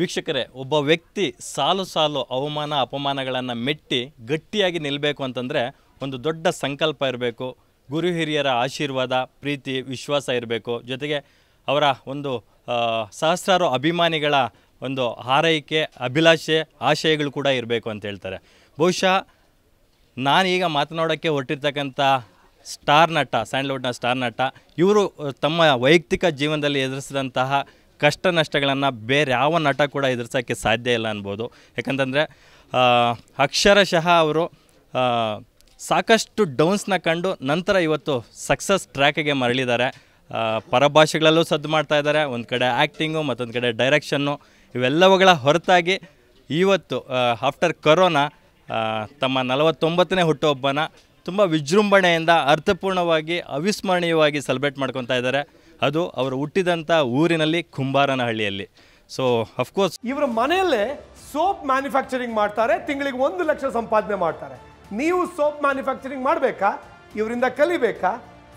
ವೀಕ್ಷಕರೇ ಒಬ್ಬ ವ್ಯಕ್ತಿ ಸಾಲು ಸಾಲು ಅವಮಾನ ಅಪಮಾನಗಳನ್ನು ಮೆಟ್ಟಿ ಗಟ್ಟಿಯಾಗಿ ನಿಲ್ಲಬೇಕು ಅಂತಂದರೆ ಒಂದು ದೊಡ್ಡ ಸಂಕಲ್ಪ ಇರಬೇಕು ಗುರು ಹಿರಿಯರ ಆಶೀರ್ವಾದ ಪ್ರೀತಿ ವಿಶ್ವಾಸ ಇರಬೇಕು ಜೊತೆಗೆ ಅವರ ಒಂದು ಸಹಸ್ರಾರು ಅಭಿಮಾನಿಗಳ ಒಂದು ಹಾರೈಕೆ ಅಭಿಲಾಷೆ ಆಶಯಗಳು ಕೂಡ ಇರಬೇಕು ಅಂತ ಹೇಳ್ತಾರೆ ಬಹುಶಃ ನಾನೀಗ ಮಾತನಾಡೋಕ್ಕೆ ಹೊರಟಿರ್ತಕ್ಕಂಥ ಸ್ಟಾರ್ ನಟ ಸ್ಯಾಂಡ್ಲ್ವುಡ್ನ ಸ್ಟಾರ್ ನಟ ಇವರು ತಮ್ಮ ವೈಯಕ್ತಿಕ ಜೀವನದಲ್ಲಿ ಎದುರಿಸಿದಂತಹ ಕಷ್ಟ ನಷ್ಟಗಳನ್ನು ಬೇರೆ ಯಾವ ನಟ ಕೂಡ ಎದುರಿಸೋಕ್ಕೆ ಸಾಧ್ಯ ಇಲ್ಲ ಅನ್ಬೋದು ಯಾಕಂತಂದರೆ ಅಕ್ಷರಶಃ ಅವರು ಸಾಕಷ್ಟು ಡೌನ್ಸ್ನ ಕಂಡು ನಂತರ ಇವತ್ತು ಸಕ್ಸಸ್ ಟ್ರ್ಯಾಕ್ಗೆ ಮರಳಿದ್ದಾರೆ ಪರಭಾಷೆಗಳಲ್ಲೂ ಸದ್ದು ಮಾಡ್ತಾ ಇದ್ದಾರೆ ಒಂದು ಕಡೆ ಆ್ಯಕ್ಟಿಂಗು ಮತ್ತೊಂದು ಕಡೆ ಡೈರೆಕ್ಷನ್ನು ಇವೆಲ್ಲವುಗಳ ಹೊರತಾಗಿ ಇವತ್ತು ಆಫ್ಟರ್ ಕರೋನಾ ತಮ್ಮ ನಲವತ್ತೊಂಬತ್ತನೇ ಹುಟ್ಟುಹಬ್ಬನ ತುಂಬ ವಿಜೃಂಭಣೆಯಿಂದ ಅರ್ಥಪೂರ್ಣವಾಗಿ ಅವಿಸ್ಮರಣೀಯವಾಗಿ ಸೆಲೆಬ್ರೇಟ್ ಮಾಡ್ಕೊತಾ ಇದ್ದಾರೆ ಅದು ಅವರು ಹುಟ್ಟಿದಂಥ ಊರಿನಲ್ಲಿ ಕುಂಬಾರನಹಳ್ಳಿಯಲ್ಲಿ ಸೊ ಅಫ್ಕೋರ್ಸ್ ಇವರ ಮನೆಯಲ್ಲೇ ಸೋಪ್ ಮ್ಯಾನುಫ್ಯಾಕ್ಚರಿಂಗ್ ಮಾಡ್ತಾರೆ ತಿಂಗಳಿಗೆ ಒಂದು ಲಕ್ಷ ಸಂಪಾದನೆ ಮಾಡ್ತಾರೆ ನೀವು ಸೋಪ್ ಮ್ಯಾನುಫ್ಯಾಕ್ಚರಿಂಗ್ ಮಾಡಬೇಕಾ ಇವರಿಂದ ಕಲಿಬೇಕಾ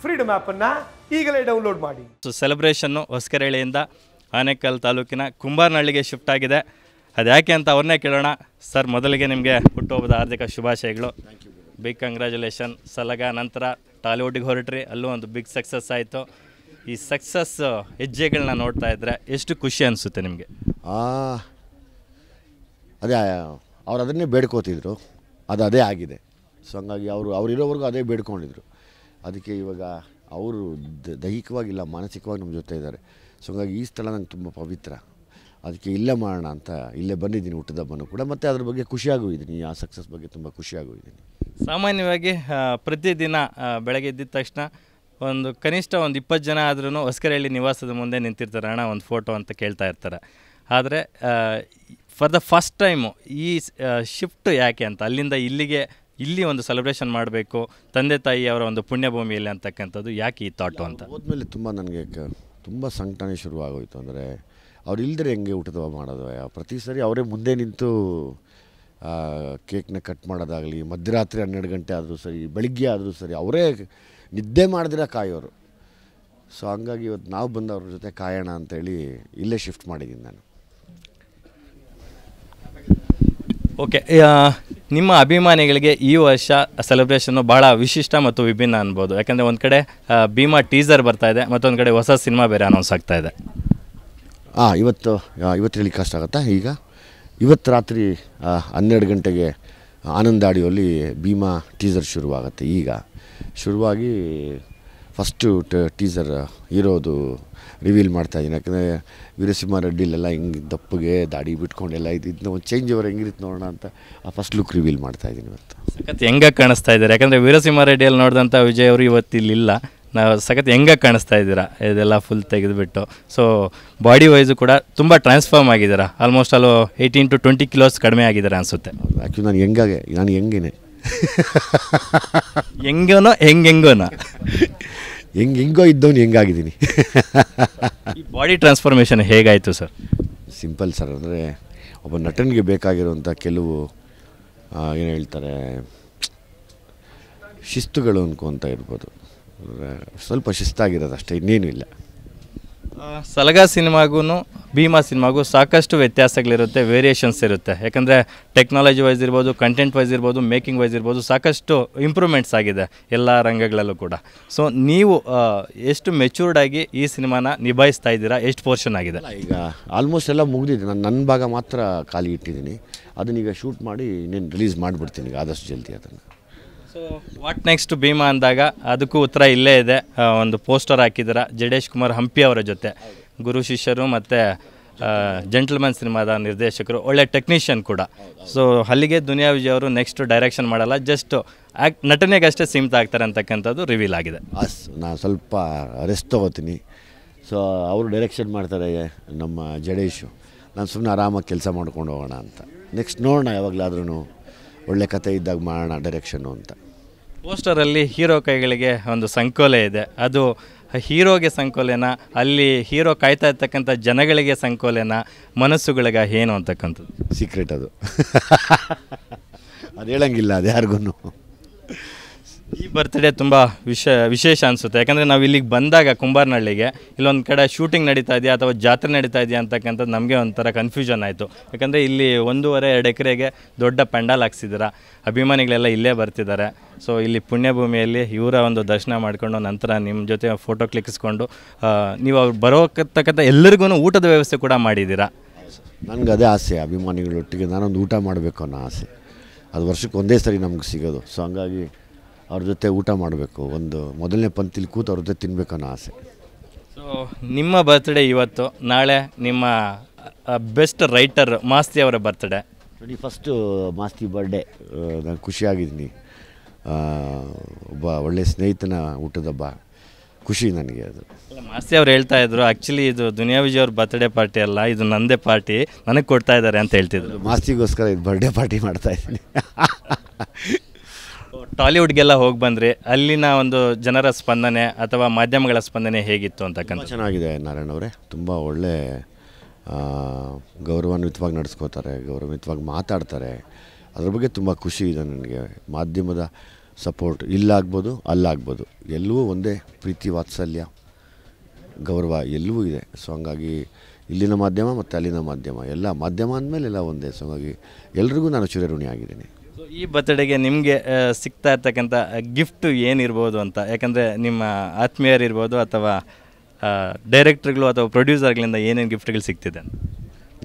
ಫ್ರೀಡಮ್ ಆ್ಯಪನ್ನು ಈಗಲೇ ಡೌನ್ಲೋಡ್ ಮಾಡಿ ಸೊ ಸೆಲೆಬ್ರೇಷನ್ನು ಹೊಸಕರಹಳ್ಳಿಯಿಂದ ಆನೇಕಲ್ ತಾಲೂಕಿನ ಕುಂಬಾರನಹಳ್ಳಿಗೆ ಶಿಫ್ಟ್ ಆಗಿದೆ ಅದು ಯಾಕೆ ಅಂತ ಅವ್ರನ್ನೇ ಕೇಳೋಣ ಸರ್ ಮೊದಲಿಗೆ ನಿಮಗೆ ಹುಟ್ಟುಹಬ್ಬದ ಹಾರ್ದಿಕ ಶುಭಾಶಯಗಳು ಬಿಗ್ ಕಂಗ್ರ್ಯಾಚುಲೇಷನ್ ಸಲಗ ನಂತರ ಟಾಲಿವುಡ್ಗೆ ಹೊರಟ್ರಿ ಅಲ್ಲೂ ಒಂದು ಬಿಗ್ ಸಕ್ಸಸ್ ಆಯಿತು ಈ ಸಕ್ಸಸ್ ಹೆಜ್ಜೆಗಳನ್ನ ನೋಡ್ತಾ ಇದ್ರೆ ಎಷ್ಟು ಖುಷಿ ಅನಿಸುತ್ತೆ ನಿಮಗೆ ಅದೇ ಅವ್ರು ಅದನ್ನೇ ಬೇಡ್ಕೋತಿದ್ರು ಅದು ಅದೇ ಆಗಿದೆ ಸೊ ಹಂಗಾಗಿ ಅವರು ಅವ್ರು ಇರೋವರೆಗೂ ಅದೇ ಬೇಡ್ಕೊಂಡಿದ್ರು ಅದಕ್ಕೆ ಇವಾಗ ಅವರು ದೈಹಿಕವಾಗಿಲ್ಲ ಮಾನಸಿಕವಾಗಿ ನಮ್ಮ ಜೊತೆ ಇದ್ದಾರೆ ಸೊ ಹಂಗಾಗಿ ಈ ಸ್ಥಳ ನಂಗೆ ತುಂಬ ಪವಿತ್ರ ಅದಕ್ಕೆ ಇಲ್ಲೇ ಮಾಡೋಣ ಅಂತ ಇಲ್ಲೇ ಬಂದಿದ್ದೀನಿ ಹುಟ್ಟಿದಬ್ಬನೂ ಕೂಡ ಮತ್ತು ಅದ್ರ ಬಗ್ಗೆ ಖುಷಿಯಾಗೂ ಇದ್ದೀನಿ ಆ ಸಕ್ಸಸ್ ಬಗ್ಗೆ ತುಂಬ ಖುಷಿಯಾಗೂ ಇದ್ದೀನಿ ಸಾಮಾನ್ಯವಾಗಿ ಪ್ರತಿದಿನ ಬೆಳಗ್ಗೆ ಎದ್ದಿದ್ದ ತಕ್ಷಣ ಒಂದು ಕನಿಷ್ಠ ಒಂದು ಇಪ್ಪತ್ತು ಜನ ಆದ್ರೂ ಹೊಸಕರಹಳ್ಳಿ ನಿವಾಸದ ಮುಂದೆ ನಿಂತಿರ್ತಾರೆ ಅಣ್ಣ ಒಂದು ಫೋಟೋ ಅಂತ ಕೇಳ್ತಾ ಇರ್ತಾರೆ ಆದರೆ ಫಾರ್ ದ ಫಸ್ಟ್ ಟೈಮು ಈ ಶಿಫ್ಟ್ ಯಾಕೆ ಅಂತ ಅಲ್ಲಿಂದ ಇಲ್ಲಿಗೆ ಇಲ್ಲಿ ಒಂದು ಸೆಲೆಬ್ರೇಷನ್ ಮಾಡಬೇಕು ತಂದೆ ತಾಯಿ ಅವರ ಒಂದು ಪುಣ್ಯಭೂಮಿಯಲ್ಲಿ ಅಂತಕ್ಕಂಥದ್ದು ಯಾಕೆ ಈ ಥಾಟು ಅಂತ ಹೋದ್ಮೇಲೆ ತುಂಬ ನನಗೆ ತುಂಬ ಸಂಘಟನೆ ಶುರುವಾಗೋಯಿತು ಅಂದರೆ ಅವ್ರು ಇಲ್ದರೆ ಹೆಂಗೆ ಊಟದ ಮಾಡೋದು ಪ್ರತಿ ಸರಿ ಅವರೇ ಮುಂದೆ ನಿಂತು ಕೇಕ್ನ ಕಟ್ ಮಾಡೋದಾಗಲಿ ಮಧ್ಯರಾತ್ರಿ ಹನ್ನೆರಡು ಗಂಟೆ ಆದರೂ ಸರಿ ಬೆಳಿಗ್ಗೆ ಆದರೂ ಸರಿ ಅವರೇ ನಿದ್ದೆ ಮಾಡಿದ್ರೆ ಕಾಯೋರು ಸೊ ಹಂಗಾಗಿ ಇವತ್ತು ನಾವು ಬಂದವ್ರ ಜೊತೆ ಕಾಯೋಣ ಅಂತೇಳಿ ಇಲ್ಲೇ ಶಿಫ್ಟ್ ಮಾಡಿದ್ದೀನಿ ನಾನು ಓಕೆ ನಿಮ್ಮ ಅಭಿಮಾನಿಗಳಿಗೆ ಈ ವರ್ಷ ಸೆಲೆಬ್ರೇಷನ್ನು ಭಾಳ ವಿಶಿಷ್ಟ ಮತ್ತು ವಿಭಿನ್ನ ಅನ್ಬೋದು ಯಾಕಂದರೆ ಒಂದು ಕಡೆ ಭೀಮಾ ಟೀಸರ್ ಬರ್ತಾ ಇದೆ ಮತ್ತೊಂದು ಕಡೆ ಹೊಸ ಸಿನಿಮಾ ಬೇರೆ ಅನೌನ್ಸ್ ಆಗ್ತಾ ಇದೆ ಹಾಂ ಇವತ್ತು ಇವತ್ತು ಹೇಳಿ ಕಷ್ಟ ಆಗುತ್ತಾ ಈಗ ಇವತ್ತು ರಾತ್ರಿ ಹನ್ನೆರಡು ಗಂಟೆಗೆ ಆನಂದ ಭೀಮಾ ಟೀಸರ್ ಶುರುವಾಗುತ್ತೆ ಈಗ ಶುರುವಾಗಿ ಫಸ್ಟು ಟೀಸರ್ ಇರೋದು ರಿವೀಲ್ ಮಾಡ್ತಾ ಇದ್ದೀನಿ ಯಾಕಂದರೆ ವೀರಸಿಂಹ ರೆಡ್ಡಿಲೆಲ್ಲ ಹೆಂಗೆ ದಪ್ಪಗೆ ದಾಡಿ ಬಿಟ್ಕೊಂಡೆಲ್ಲ ಇದ್ದಿದ್ದು ಒಂದು ಚೇಂಜ್ ಅವ್ರು ಹೆಂಗಿರುತ್ತೆ ನೋಡೋಣ ಅಂತ ಆ ಫಸ್ಟ್ ಲುಕ್ ರಿವೀಲ್ ಮಾಡ್ತಾ ಮಾಡ್ತಾಯಿದ್ದೀನಿ ಇವತ್ತು ಸಖತ್ ಹೆಂಗೆ ಕಾಣಿಸ್ತಾ ಇದ್ದಾರೆ ಯಾಕಂದರೆ ವೀರಸಿಂಹ ರೆಡ್ಡಿಯಲ್ಲಿ ನೋಡಿದಂಥ ವಿಜಯ್ ಅವರು ಇವತ್ತು ಇಲ್ಲಿಲ್ಲ ನಾವು ಸಖತ್ ಹೆಂಗಾಗಿ ಕಾಣಿಸ್ತಾ ಇದ್ದೀರಾ ಇದೆಲ್ಲ ಫುಲ್ ತೆಗೆದುಬಿಟ್ಟು ಸೊ ಬಾಡಿ ವೈಸು ಕೂಡ ತುಂಬ ಟ್ರಾನ್ಸ್ಫಾರ್ಮ್ ಆಗಿದ್ದೀರಾ ಆಲ್ಮೋಸ್ಟ್ ಅಲ್ಲೂ ಏಯ್ಟೀನ್ ಟು ಟ್ವೆಂಟಿ ಕಿಲೋಸ್ ಕಡಿಮೆ ಆಗಿದ್ದಾರೆ ಅನಿಸುತ್ತೆ ಆ್ಯಕ್ಚುಲಿ ನಾನು ಹೆಂಗಾಗೆ ನಾನು ಹೆಂಗೇನೆ ಹೆಂಗೋನೋ ಹೆಂಗೆ ಹೆಂಗೋನೋ ಹೆಂಗೆ ಹೆಂಗೋ ಇದ್ದವನು ಹೆಂಗಾಗಿದ್ದೀನಿ ಬಾಡಿ ಟ್ರಾನ್ಸ್ಫಾರ್ಮೇಷನ್ ಹೇಗಾಯಿತು ಸರ್ ಸಿಂಪಲ್ ಸರ್ ಅಂದರೆ ಒಬ್ಬ ನಟನಿಗೆ ಬೇಕಾಗಿರುವಂಥ ಕೆಲವು ಏನು ಹೇಳ್ತಾರೆ ಶಿಸ್ತುಗಳು ಅನ್ಕೋತ ಇರ್ಬೋದು ಸ್ವಲ್ಪ ಶಿಸ್ತಾಗಿರೋದು ಅಷ್ಟೇ ಇನ್ನೇನು ಇಲ್ಲ ಸಲಗ ಸಿನಿಮಾಗೂ ಭೀಮಾ ಸಿನಿಮಾಗೂ ಸಾಕಷ್ಟು ವ್ಯತ್ಯಾಸಗಳಿರುತ್ತೆ ವೇರಿಯೇಷನ್ಸ್ ಇರುತ್ತೆ ಯಾಕಂದರೆ ಟೆಕ್ನಾಲಜಿ ವೈಸ್ ಇರ್ಬೋದು ಕಂಟೆಂಟ್ ವೈಸ್ ಇರ್ಬೋದು ಮೇಕಿಂಗ್ ವೈಸ್ ಇರ್ಬೋದು ಸಾಕಷ್ಟು ಇಂಪ್ರೂವ್ಮೆಂಟ್ಸ್ ಆಗಿದೆ ಎಲ್ಲ ರಂಗಗಳಲ್ಲೂ ಕೂಡ ಸೊ ನೀವು ಎಷ್ಟು ಮೆಚೂರ್ಡ್ ಆಗಿ ಈ ಸಿನಿಮಾನ ನಿಭಾಯಿಸ್ತಾ ಇದ್ದೀರಾ ಎಷ್ಟು ಪೋರ್ಷನ್ ಆಗಿದೆ ಈಗ ಆಲ್ಮೋಸ್ಟ್ ಎಲ್ಲ ಮುಗಿದಿದೆ ನಾನು ನನ್ನ ಭಾಗ ಮಾತ್ರ ಖಾಲಿ ಇಟ್ಟಿದ್ದೀನಿ ಅದನ್ನೀಗ ಶೂಟ್ ಮಾಡಿ ಇನ್ನೇನು ರಿಲೀಸ್ ಮಾಡಿಬಿಡ್ತೀನಿ ಈಗ ಆದಷ್ಟು ಜಲ್ದಿ ಅದನ್ನು ಸೊ ವಾಟ್ ನೆಕ್ಸ್ಟ್ ಭೀಮಾ ಅಂದಾಗ ಅದಕ್ಕೂ ಉತ್ತರ ಇಲ್ಲೇ ಇದೆ ಒಂದು ಪೋಸ್ಟರ್ ಹಾಕಿದ್ರ ಜಡೇಶ್ ಕುಮಾರ್ ಹಂಪಿ ಅವರ ಜೊತೆ ಗುರು ಶಿಷ್ಯರು ಮತ್ತು ಜೆಂಟಲ್ಮನ್ ಸಿನಿಮಾದ ನಿರ್ದೇಶಕರು ಒಳ್ಳೆ ಟೆಕ್ನಿಷಿಯನ್ ಕೂಡ ಸೊ ಅಲ್ಲಿಗೆ ದುನಿಯಾ ವಿಜಯ್ ಅವರು ನೆಕ್ಸ್ಟ್ ಡೈರೆಕ್ಷನ್ ಮಾಡಲ್ಲ ಜಸ್ಟ್ ಆ್ಯಕ್ಟ್ ನಟನೆಗಷ್ಟೇ ಸೀಮಿತ ಆಗ್ತಾರೆ ಅಂತಕ್ಕಂಥದ್ದು ರಿವೀಲ್ ಆಗಿದೆ ಅಸ್ ನಾನು ಸ್ವಲ್ಪ ರೆಸ್ಟ್ ತಗೋತೀನಿ ಸೊ ಅವರು ಡೈರೆಕ್ಷನ್ ಮಾಡ್ತಾರೆ ನಮ್ಮ ಜಡೇಶು ನಾನು ಸುಮ್ಮನೆ ಆರಾಮಾಗಿ ಕೆಲಸ ಮಾಡ್ಕೊಂಡು ಹೋಗೋಣ ಅಂತ ನೆಕ್ಸ್ಟ್ ನೋಡೋಣ ಯಾವಾಗಲಾದ್ರೂ ಒಳ್ಳೆ ಕತೆ ಇದ್ದಾಗ ಮಾಡೋಣ ಡೈರೆಕ್ಷನ್ನು ಅಂತ ಪೋಸ್ಟರಲ್ಲಿ ಹೀರೋ ಕೈಗಳಿಗೆ ಒಂದು ಸಂಕೋಲೆ ಇದೆ ಅದು ಹೀರೋಗೆ ಸಂಕೋಲೆನ ಅಲ್ಲಿ ಹೀರೋ ಕಾಯ್ತಾ ಇರ್ತಕ್ಕಂಥ ಜನಗಳಿಗೆ ಸಂಕೋಲೆನ ಮನಸ್ಸುಗಳಿಗೆ ಏನು ಅಂತಕ್ಕಂಥದ್ದು ಸೀಕ್ರೆಟ್ ಅದು ಅದು ಹೇಳಂಗಿಲ್ಲ ಅದು ಯಾರಿಗೂ ಈ ಬರ್ತ್ಡೇ ತುಂಬ ವಿಶ ವಿಶೇಷ ಅನಿಸುತ್ತೆ ಯಾಕಂದರೆ ನಾವು ಇಲ್ಲಿಗೆ ಬಂದಾಗ ಕುಂಬಾರನಹಳ್ಳಿಗೆ ಇಲ್ಲೊಂದು ಕಡೆ ಶೂಟಿಂಗ್ ನಡೀತಾ ಇದೆಯಾ ಅಥವಾ ಜಾತ್ರೆ ನಡೀತಾ ಇದೆಯಾ ಅಂತಕ್ಕಂಥದ್ದು ನಮಗೆ ಒಂಥರ ಕನ್ಫ್ಯೂಷನ್ ಆಯಿತು ಯಾಕಂದರೆ ಇಲ್ಲಿ ಒಂದೂವರೆ ಎರಡು ಎಕರೆಗೆ ದೊಡ್ಡ ಪೆಂಡಾಲ್ ಹಾಕ್ಸಿದ್ದೀರಾ ಅಭಿಮಾನಿಗಳೆಲ್ಲ ಇಲ್ಲೇ ಬರ್ತಿದ್ದಾರೆ ಸೊ ಇಲ್ಲಿ ಪುಣ್ಯಭೂಮಿಯಲ್ಲಿ ಇವರ ಒಂದು ದರ್ಶನ ಮಾಡಿಕೊಂಡು ನಂತರ ನಿಮ್ಮ ಜೊತೆ ಫೋಟೋ ಕ್ಲಿಕ್ಸ್ಕೊಂಡು ನೀವು ಅವ್ರು ಬರೋಕ್ಕಂತಕ್ಕಂಥ ಎಲ್ಲರಿಗೂ ಊಟದ ವ್ಯವಸ್ಥೆ ಕೂಡ ಮಾಡಿದ್ದೀರಾ ನನಗೆ ಅದೇ ಆಸೆ ಅಭಿಮಾನಿಗಳೊಟ್ಟಿಗೆ ನಾನೊಂದು ಊಟ ಮಾಡಬೇಕು ಅನ್ನೋ ಆಸೆ ಅದು ವರ್ಷಕ್ಕೆ ಒಂದೇ ಸರಿ ನಮ್ಗೆ ಸಿಗೋದು ಸೊ ಹಂಗಾಗಿ ಅವ್ರ ಜೊತೆ ಊಟ ಮಾಡಬೇಕು ಒಂದು ಮೊದಲನೇ ಪಂಕ್ತಿಲಿ ಕೂತು ಅವ್ರ ಜೊತೆ ತಿನ್ನಬೇಕು ಆಸೆ ಸೊ ನಿಮ್ಮ ಬರ್ತ್ಡೇ ಇವತ್ತು ನಾಳೆ ನಿಮ್ಮ ಬೆಸ್ಟ್ ರೈಟರ್ ಮಾಸ್ತಿ ಅವರ birthday twenty first Masti birthday ನಾನು ಖುಷಿಯಾಗಿದ್ದೀನಿ ಒಬ್ಬ ಒಳ್ಳೆಯ ಸ್ನೇಹಿತನ ಊಟದಬ್ಬ ಖುಷಿ ನನಗೆ ಅದು ಮಾಸ್ತಿ ಅವ್ರು ಹೇಳ್ತಾ ಇದ್ರು ಆ್ಯಕ್ಚುಲಿ ಇದು ದುನಿಯಾ ವಿಜಯ್ ಅವ್ರ ಬರ್ತ್ಡೇ ಪಾರ್ಟಿ ಅಲ್ಲ ಇದು ನಂದೇ ಪಾರ್ಟಿ ನನಗೆ ಕೊಡ್ತಾ ಇದ್ದಾರೆ ಅಂತ ಹೇಳ್ತಿದ್ರು ಮಾಸ್ತಿಗೋಸ್ಕರ ಇದು ಬರ್ಡೇ ಪಾರ್ಟಿ ಮಾಡ್ತಾ ಇದ್ದೀನಿ ಟಾಲಿವುಡ್ಗೆಲ್ಲ ಹೋಗಿ ಬಂದರೆ ಅಲ್ಲಿನ ಒಂದು ಜನರ ಸ್ಪಂದನೆ ಅಥವಾ ಮಾಧ್ಯಮಗಳ ಸ್ಪಂದನೆ ಹೇಗಿತ್ತು ಅಂತಕ್ಕಂಥ ಚೆನ್ನಾಗಿದೆ ನಾರಾಯಣ ಅವರೇ ತುಂಬ ಒಳ್ಳೆ ಗೌರವಾನ್ವಿತವಾಗಿ ನಡೆಸ್ಕೋತಾರೆ ಗೌರವಾನ್ವಿತವಾಗಿ ಮಾತಾಡ್ತಾರೆ ಅದ್ರ ಬಗ್ಗೆ ತುಂಬ ಖುಷಿ ಇದೆ ನನಗೆ ಮಾಧ್ಯಮದ ಸಪೋರ್ಟ್ ಇಲ್ಲಾಗ್ಬೋದು ಅಲ್ಲಾಗ್ಬೋದು ಎಲ್ಲವೂ ಒಂದೇ ಪ್ರೀತಿ ವಾತ್ಸಲ್ಯ ಗೌರವ ಎಲ್ಲವೂ ಇದೆ ಸೊ ಹಂಗಾಗಿ ಇಲ್ಲಿನ ಮಾಧ್ಯಮ ಮತ್ತು ಅಲ್ಲಿನ ಮಾಧ್ಯಮ ಎಲ್ಲ ಮಾಧ್ಯಮ ಅಂದಮೇಲೆ ಎಲ್ಲ ಒಂದೇ ಸೊ ಹಾಗಾಗಿ ಎಲ್ರಿಗೂ ನಾನು ಚಿರಋಣಿ ಆಗಿದ್ದೀನಿ ಸೊ ಈ ಬರ್ತಡೇಗೆ ನಿಮಗೆ ಸಿಗ್ತಾ ಇರ್ತಕ್ಕಂಥ ಗಿಫ್ಟು ಏನಿರ್ಬೋದು ಅಂತ ಯಾಕಂದರೆ ನಿಮ್ಮ ಆತ್ಮೀಯರಿರ್ಬೋದು ಅಥವಾ ಡೈರೆಕ್ಟ್ರುಗಳು ಅಥವಾ ಪ್ರೊಡ್ಯೂಸರ್ಗಳಿಂದ ಏನೇನು ಗಿಫ್ಟ್ಗಳು ಸಿಗ್ತಿದೆ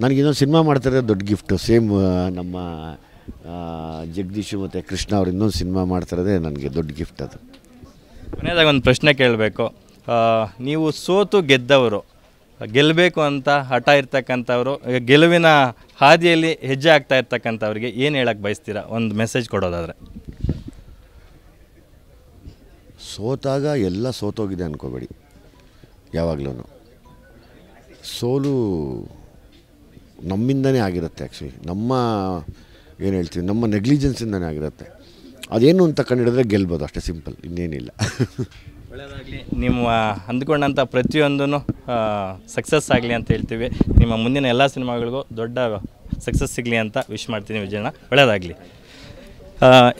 ನನಗೆ ಇನ್ನೊಂದು ಸಿನಿಮಾ ಮಾಡ್ತಾರೆ ದೊಡ್ಡ ಗಿಫ್ಟು ಸೇಮ್ ನಮ್ಮ ಜಗದೀಶು ಮತ್ತು ಕೃಷ್ಣ ಅವ್ರು ಇನ್ನೊಂದು ಸಿನಿಮಾ ಮಾಡ್ತಾರದೇ ನನಗೆ ದೊಡ್ಡ ಗಿಫ್ಟ್ ಅದು ಕೊನೆಯದಾಗ ಒಂದು ಪ್ರಶ್ನೆ ಕೇಳಬೇಕು ನೀವು ಸೋತು ಗೆದ್ದವರು ಗೆಲ್ಲಬೇಕು ಅಂತ ಹಠ ಇರ್ತಕ್ಕಂಥವ್ರು ಗೆಲುವಿನ ಹಾದಿಯಲ್ಲಿ ಹೆಜ್ಜೆ ಆಗ್ತಾ ಇರ್ತಕ್ಕಂಥವ್ರಿಗೆ ಏನು ಹೇಳಕ್ಕೆ ಬಯಸ್ತೀರಾ ಒಂದು ಮೆಸೇಜ್ ಕೊಡೋದಾದರೆ ಸೋತಾಗ ಎಲ್ಲ ಸೋತೋಗಿದೆ ಅಂದ್ಕೋಬೇಡಿ ಯಾವಾಗಲೂ ಸೋಲು ನಮ್ಮಿಂದನೇ ಆಗಿರುತ್ತೆ ಆ್ಯಕ್ಚುಲಿ ನಮ್ಮ ಏನು ಹೇಳ್ತೀವಿ ನಮ್ಮ ನೆಗ್ಲಿಜೆನ್ಸಿಂದನೇ ಆಗಿರುತ್ತೆ ಅದೇನು ಅಂತ ಕಂಡು ಹಿಡಿದ್ರೆ ಗೆಲ್ಬೋದು ಅಷ್ಟೇ ಸಿಂಪಲ್ ಇನ್ನೇನಿಲ್ಲ ನಿಮ್ಮ ಅಂದ್ಕೊಂಡಂಥ ಪ್ರತಿಯೊಂದೂ ಸಕ್ಸಸ್ ಆಗಲಿ ಅಂತ ಹೇಳ್ತೀವಿ ನಿಮ್ಮ ಮುಂದಿನ ಎಲ್ಲ ಸಿನಿಮಾಗಳಿಗೂ ದೊಡ್ಡ ಸಕ್ಸಸ್ ಸಿಗಲಿ ಅಂತ ವಿಶ್ ಮಾಡ್ತೀನಿ ವಿಜಯಣ್ಣ ಒಳ್ಳೆಯದಾಗಲಿ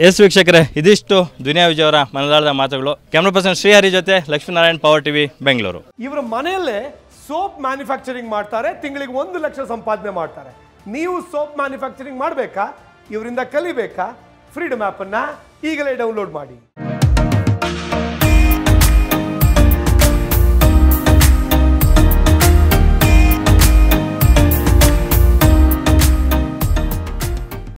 ಎಸ್ ವೀಕ್ಷಕರೇ ಇದಿಷ್ಟು ದುನಿಯಾ ವಿಜಯ ಅವರ ಮನದಾಳದ ಮಾತುಗಳು ಕ್ಯಾಮ್ರಾ ಪರ್ಸನ್ ಶ್ರೀಹರಿ ಜೊತೆ ಲಕ್ಷ್ಮೀನಾರಾಯಣ್ ಪವರ್ ಟಿವಿ ಬೆಂಗಳೂರು ಇವರ ಮನೆಯಲ್ಲೇ ಸೋಪ್ ಮ್ಯಾನುಫ್ಯಾಕ್ಚರಿಂಗ್ ಮಾಡ್ತಾರೆ ತಿಂಗಳಿಗೆ ಒಂದು ಲಕ್ಷ ಸಂಪಾದನೆ ಮಾಡ್ತಾರೆ ನೀವು ಸೋಪ್ ಮ್ಯಾನುಫ್ಯಾಕ್ಚರಿಂಗ್ ಮಾಡಬೇಕಾ ಇವರಿಂದ ಕಲಿಬೇಕಾ ಫ್ರೀಡಮ್ ಆ್ಯಪನ್ನು ಈಗಲೇ ಡೌನ್ಲೋಡ್ ಮಾಡಿ